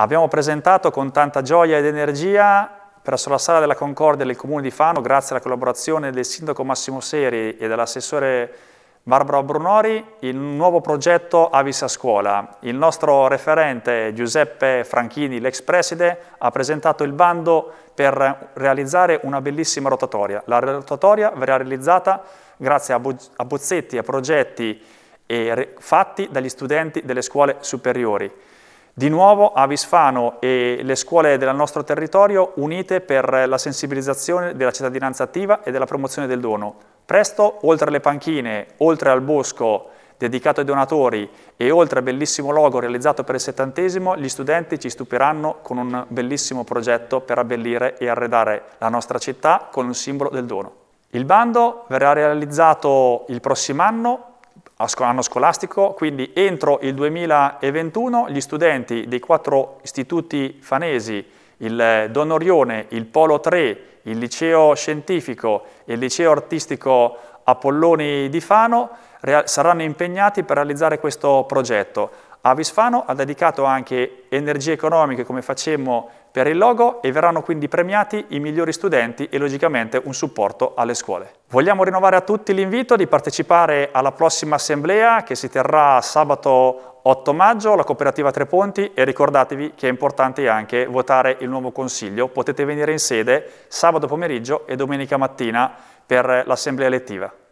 Abbiamo presentato con tanta gioia ed energia presso la Sala della Concordia del Comune di Fano, grazie alla collaborazione del Sindaco Massimo Seri e dell'assessore Barbara Brunori, il nuovo progetto Avis a Scuola. Il nostro referente Giuseppe Franchini, l'ex preside, ha presentato il bando per realizzare una bellissima rotatoria. La rotatoria verrà realizzata grazie a, bo a bozzetti e progetti e fatti dagli studenti delle scuole superiori. Di nuovo Avisfano e le scuole del nostro territorio unite per la sensibilizzazione della cittadinanza attiva e della promozione del dono. Presto, oltre alle panchine, oltre al bosco dedicato ai donatori e oltre al bellissimo logo realizzato per il settantesimo, gli studenti ci stupiranno con un bellissimo progetto per abbellire e arredare la nostra città con un simbolo del dono. Il bando verrà realizzato il prossimo anno anno scolastico, quindi entro il 2021 gli studenti dei quattro istituti fanesi, il Don Orione, il Polo 3, il Liceo Scientifico e il Liceo Artistico Apolloni di Fano, saranno impegnati per realizzare questo progetto. Avis Fano ha dedicato anche energie economiche, come facemmo per il logo e verranno quindi premiati i migliori studenti e logicamente un supporto alle scuole. Vogliamo rinnovare a tutti l'invito di partecipare alla prossima assemblea che si terrà sabato 8 maggio la cooperativa Tre Ponti e ricordatevi che è importante anche votare il nuovo consiglio. Potete venire in sede sabato pomeriggio e domenica mattina per l'assemblea elettiva.